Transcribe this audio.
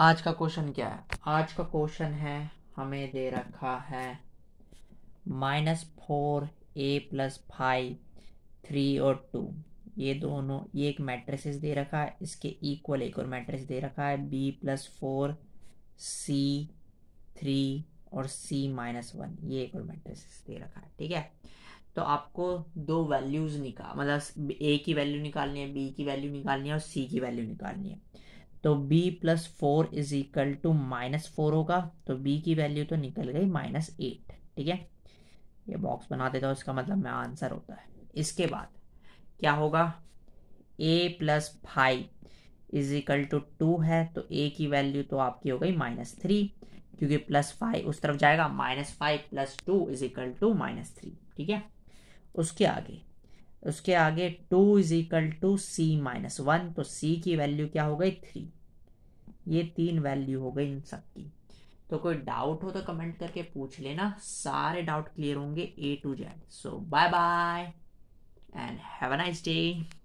आज का क्वेश्चन क्या है आज का क्वेश्चन है हमें दे रखा है minus four A plus five three और टू ये दोनों ये एक मैट्रिसेस दे रखा है इसके इक्वल एक और मैट्रिक्स दे रखा है B plus four C three और सी माइनस वन ये एक और मैट्रिसेस दे रखा है ठीक है तो आपको दो वैल्यूज निकाल मतलब ए की वैल्यू निकालनी है बी की वैल्यू निकालनी है और सी की वैल्यू निकालनी है तो b plus four is equal to minus four होगा तो b की वैल्यू तो निकल गई माइनस एट ठीक है ये बॉक्स बना देता हूँ इसका मतलब मैं आंसर होता है इसके बाद क्या होगा a plus five is equal to two है तो a की वैल्यू तो आपकी हो गई माइनस थ्री क्योंकि प्लस फाइव उस तरफ जाएगा minus five plus two is equal to minus three ठीक है उसके आगे उसके आगे two is equal to C minus one तो सी की वैल्यू क्या हो गई थ्री ये तीन वैल्यू हो गई इन सबकी तो कोई डाउट हो तो कमेंट करके पूछ लेना सारे डाउट क्लियर होंगे A to Z so bye bye and have a nice day